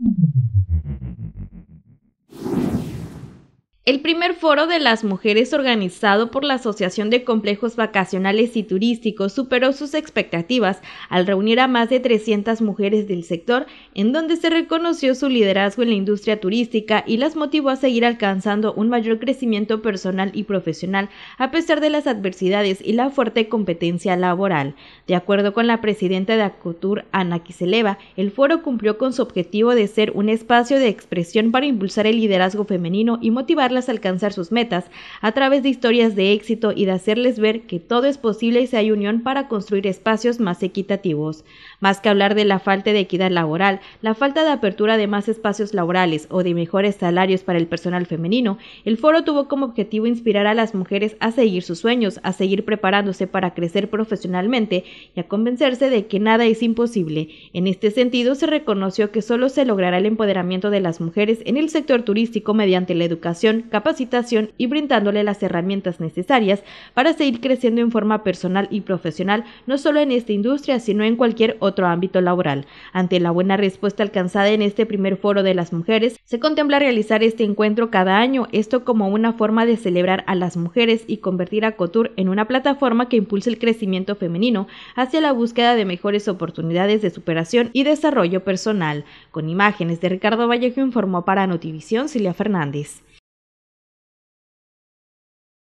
Thank mm-hmm. you El primer foro de las mujeres organizado por la Asociación de Complejos Vacacionales y Turísticos superó sus expectativas al reunir a más de 300 mujeres del sector, en donde se reconoció su liderazgo en la industria turística y las motivó a seguir alcanzando un mayor crecimiento personal y profesional a pesar de las adversidades y la fuerte competencia laboral. De acuerdo con la presidenta de ACOTUR, Ana Kiseleva, el foro cumplió con su objetivo de ser un espacio de expresión para impulsar el liderazgo femenino y motivar las alcanzar sus metas a través de historias de éxito y de hacerles ver que todo es posible y si hay unión para construir espacios más equitativos. Más que hablar de la falta de equidad laboral, la falta de apertura de más espacios laborales o de mejores salarios para el personal femenino, el foro tuvo como objetivo inspirar a las mujeres a seguir sus sueños, a seguir preparándose para crecer profesionalmente y a convencerse de que nada es imposible. En este sentido, se reconoció que solo se logrará el empoderamiento de las mujeres en el sector turístico mediante la educación capacitación y brindándole las herramientas necesarias para seguir creciendo en forma personal y profesional, no solo en esta industria, sino en cualquier otro ámbito laboral. Ante la buena respuesta alcanzada en este primer foro de las mujeres, se contempla realizar este encuentro cada año, esto como una forma de celebrar a las mujeres y convertir a COTUR en una plataforma que impulse el crecimiento femenino hacia la búsqueda de mejores oportunidades de superación y desarrollo personal. Con imágenes de Ricardo Vallejo informó para Notivisión Silvia Fernández.